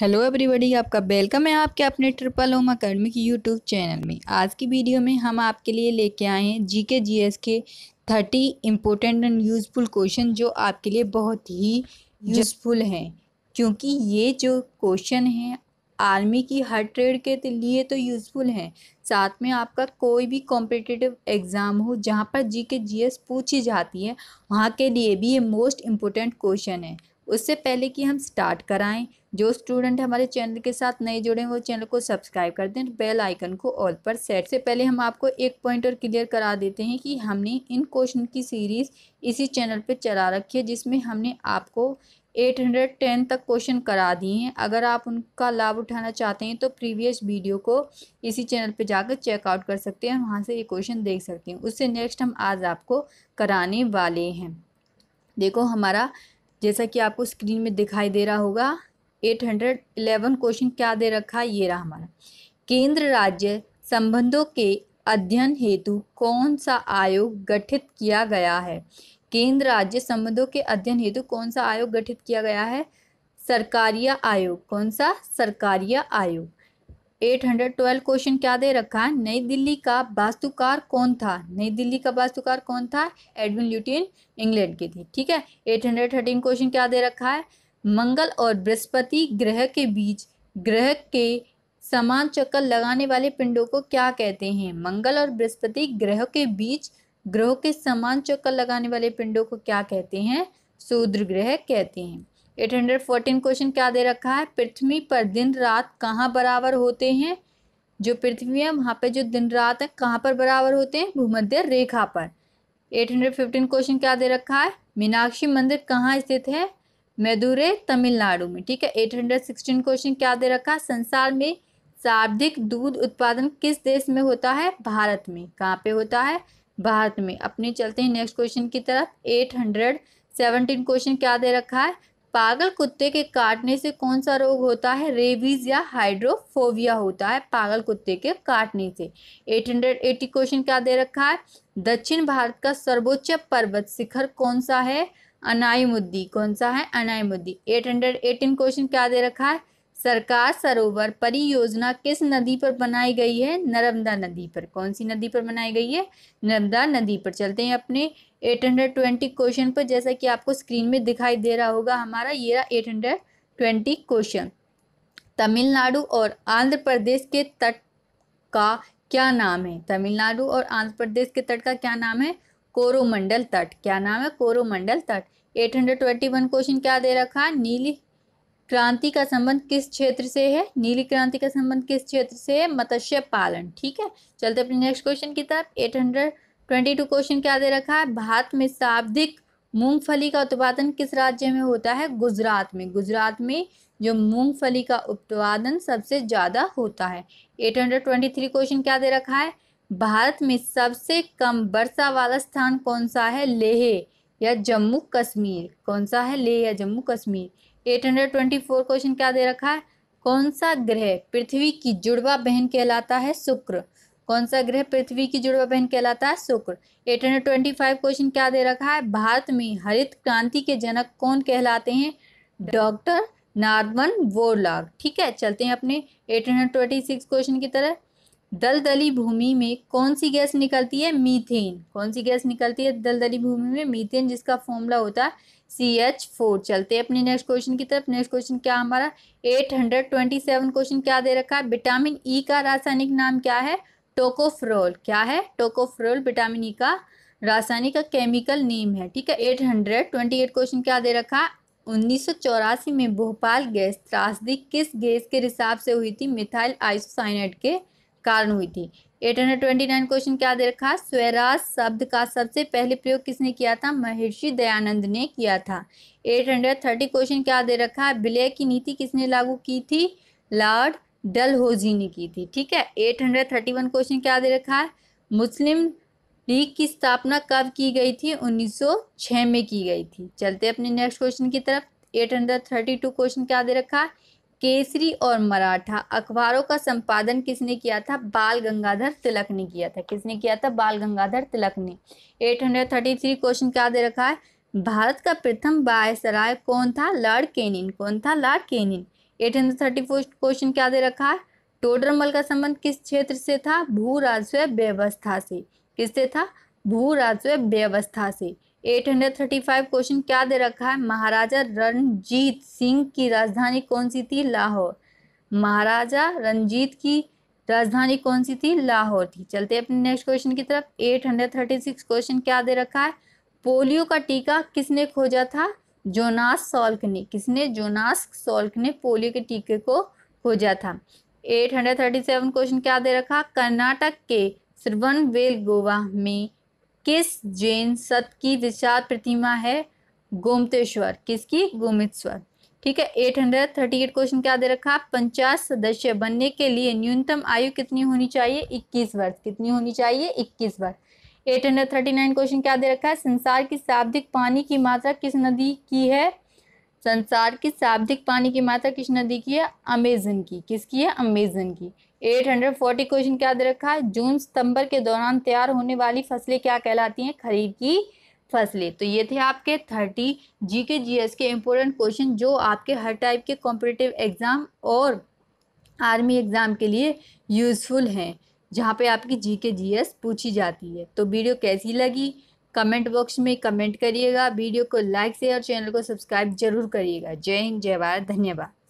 hello everybody आपका welcome है आपके अपने ट्रिपल होम अकेडमी की यूट्यूब चैनल में आज की वीडियो में हम आपके लिए लेके आए हैं जी के जी एस के thirty important and useful question जो आपके लिए बहुत ही यूज़फुल हैं क्योंकि ये जो क्वेश्चन हैं आर्मी की हर ट्रेड के लिए तो यूज़फुल हैं साथ में आपका कोई भी कॉम्पिटिटिव एग्ज़ाम हो जहाँ पर जी के जी एस पूछी जाती है वहाँ के लिए भी ये मोस्ट इम्पोर्टेंट क्वेश्चन है उससे पहले कि हम स्टार्ट कराएं जो स्टूडेंट हमारे चैनल के साथ नए जुड़े हैं वो चैनल को सब्सक्राइब कर दें बेल आइकन को ऑल पर सेट से पहले हम आपको एक पॉइंट और क्लियर करा देते हैं कि हमने इन क्वेश्चन की सीरीज़ इसी चैनल पर चला रखी है जिसमें हमने आपको 810 तक क्वेश्चन करा दिए हैं अगर आप उनका लाभ उठाना चाहते हैं तो प्रीवियस वीडियो को इसी चैनल पर जाकर चेकआउट कर सकते हैं वहाँ से ये क्वेश्चन देख सकते हैं उससे नेक्स्ट हम आज आपको कराने वाले हैं देखो हमारा जैसा कि आपको स्क्रीन में दिखाई दे रहा होगा एट हंड्रेड इलेवन क्वेश्चन क्या दे रखा है ये रहा हमारा केंद्र राज्य संबंधों के अध्ययन हेतु कौन सा आयोग गठित किया गया है केंद्र राज्य संबंधों के अध्ययन हेतु कौन सा आयोग गठित किया गया है सरकारिया आयोग कौन सा सरकारिया आयोग 812 क्वेश्चन क्या दे रखा है नई दिल्ली का वास्तुकार कौन था नई दिल्ली का वास्तुकार कौन था एडविन ल्यूटिन इंग्लैंड के थे ठीक है 813 क्वेश्चन क्या दे रखा है मंगल और बृहस्पति ग्रह के बीच ग्रह के समान चक्कर लगाने वाले पिंडों को क्या कहते हैं मंगल और बृहस्पति ग्रह के बीच ग्रहों के समान चक्कर लगाने वाले पिंडों को क्या कहते हैं शूद्र ग्रह कहते हैं एट हंड्रेड फोर्टीन क्वेश्चन क्या दे रखा है पृथ्वी पर दिन रात कहाँ बराबर होते हैं जो पृथ्वी है वहाँ पे जो दिन रात है कहाँ पर बराबर होते हैं भूमध्य रेखा पर एट हंड्रेड फिफ्टीन क्वेश्चन क्या दे रखा है मीनाक्षी मंदिर कहाँ स्थित है मैदुरे तमिलनाडु में ठीक है एट हंड्रेड सिक्सटीन क्वेश्चन क्या दे रखा है संसार में सर्वाधिक दूध उत्पादन किस देश में होता है भारत में कहाँ पे होता है भारत में अपने चलते हैं नेक्स्ट क्वेश्चन की तरफ एट हंड्रेड सेवनटीन क्वेश्चन क्या दे रखा है पागल कुत्ते के काटने से कौन सा रोग होता है रेबीज या हाइड्रोफोबिया होता है पागल कुत्ते के काटने से 880 क्वेश्चन क्या दे रखा है दक्षिण भारत का सर्वोच्च पर्वत शिखर कौन सा है अनाईमुद्दी कौन सा है अनाईमुद्दी 818 क्वेश्चन क्या दे रखा है सरकार सरोवर परियोजना किस नदी पर बनाई गई है नर्मदा नदी पर कौन सी नदी पर बनाई गई है नर्मदा नदी पर चलते हैं अपने 820 क्वेश्चन पर जैसा कि आपको स्क्रीन में दिखाई दे रहा होगा हमारा ये रहा 820 क्वेश्चन तमिलनाडु और आंध्र प्रदेश के तट का क्या नाम है तमिलनाडु और आंध्र प्रदेश के तट का क्या नाम है कोरोमंडल तट क्या नाम है कोरोमंडल तट 821 क्वेश्चन क्या दे रखा है नीली क्रांति का संबंध किस क्षेत्र से है नीली क्रांति का संबंध किस क्षेत्र से है मत्स्य पालन ठीक है चलते अपने नेक्स्ट क्वेश्चन की तरफ eight hundred twenty two question क्या दे रखा है भारत में शाब्दिक मूंगफली का उत्पादन किस राज्य में होता है गुजरात में गुजरात में जो मूंगफली का उत्पादन सबसे ज़्यादा होता है eight hundred twenty three question क्या दे रखा है भारत में सबसे कम वर्षा वाला स्थान कौन सा है लेह या जम्मू कश्मीर कौन सा है ले या Jammu Kashmir eight hundred twenty four question क्या दे रखा है कौन सा ग्रह पृथ्वी की जुड़वा बहन कहलाता है शुक्र कौन सा ग्रह पृथ्वी की जुड़वा बहन कहलाता है शुक्र eight hundred twenty five question क्या दे रखा है भारत में हरित क्रांति के जनक कौन कहलाते हैं डॉक्टर नार्मन वोरलॉग ठीक है चलते हैं अपने eight hundred twenty six question की तरह दलदली भूमि में कौन सी गैस निकलती है मीथेन कौन सी गैस निकलती है दलदली भूमि में मीथेन जिसका फॉर्मूला होता है सी एच फोर चलते हैं अपने नेक्स्ट क्वेश्चन की तरफ नेक्स्ट क्वेश्चन क्या हमारा eight hundred twenty seven question क्या दे रखा है विटामिन ई e का रासायनिक नाम क्या है टोकोफ्रोल क्या है टोकोफ्रोल विटामिन ई e का रासायनिक का केमिकल नेम है ठीक है eight hundred twenty eight question क्या दे रखा है उन्नीस में भोपाल गैस त्रासदी किस गैस के रिसाब से हुई थी मिथाइल आइसोसाइनेट के कारण हुई थी नाइन क्वेश्चन क्या दे रखा स्वराज शब्द का सबसे पहले प्रयोग किसने किया था महर्षि दयानंद ने किया था एट हंड्रेड थर्टी क्वेश्चन क्या दे रखा है विलय की नीति किसने लागू की थी लॉर्ड होजी ने की थी ठीक है eight hundred thirty one question क्या दे रखा है मुस्लिम लीग की स्थापना कब की गई थी उन्नीस सौ छः में की गई थी चलते अपने नेक्स्ट क्वेश्चन की तरफ eight hundred thirty two question क्या दे रखा है केसरी और मराठा अखबारों का संपादन किसने किया था बाल गंगाधर तिलक ने किया था किसने किया था बाल गंगाधर तिलक ने 833 क्वेश्चन क्या दे रखा है भारत का प्रथम वायसराय कौन था लॉर्ड केनिन कौन था लॉर्ड केनिन 834 क्वेश्चन क्या दे रखा है टोडरमल का संबंध किस क्षेत्र से था भू राजस्व व्यवस्था से किससे था भू राजस्व व्यवस्था से eight hundred thirty five question क्या दे रखा है महाराजा रणजीत सिंह की राजधानी कौन सी थी लाहौर महाराजा रंजीत की राजधानी कौन सी थी लाहौर थी चलते अपने नेक्स्ट क्वेश्चन की तरफ eight hundred thirty six question क्या दे रखा है पोलियो का टीका किसने खोजा था जोनास सॉल्क ने किसने जोनास सॉल्क ने पोलियो के टीके को खोजा था eight hundred thirty seven question क्या दे रखा कर्नाटक के श्रवण वेल गोवा में किस जैन सत की विशाल प्रतिमा है गोमतेश्वर किसकी गोमितेश्वर ठीक है eight hundred thirty eight question क्या दे रखा पंचास सदस्य बनने के लिए न्यूनतम आयु कितनी होनी चाहिए इक्कीस वर्ष कितनी होनी चाहिए इक्कीस वर्ष eight hundred thirty nine question क्या दे रखा है संसार की शाब्दिक पानी की मात्रा किस नदी की है संसार की शाब्दिक पानी की मात्रा किस नदी की है अमेजन की किसकी है अमेजन की 840 क्वेश्चन क्या दे रखा है जून सितंबर के दौरान तैयार होने वाली फसलें क्या कहलाती हैं खरीफ की फसलें तो ये थे आपके thirty G K G S के इम्पोर्टेंट क्वेश्चन जो आपके हर टाइप के कॉम्पिटिटिव एग्ज़ाम और आर्मी एग्ज़ाम के लिए यूज़फुल हैं जहाँ पे आपकी जी के जी एस पूछी जाती है तो वीडियो कैसी लगी कमेंट बॉक्स में कमेंट करिएगा वीडियो को लाइक शेयर चैनल को सब्सक्राइब जरूर करिएगा जय हिंद जय भारत धन्यवाद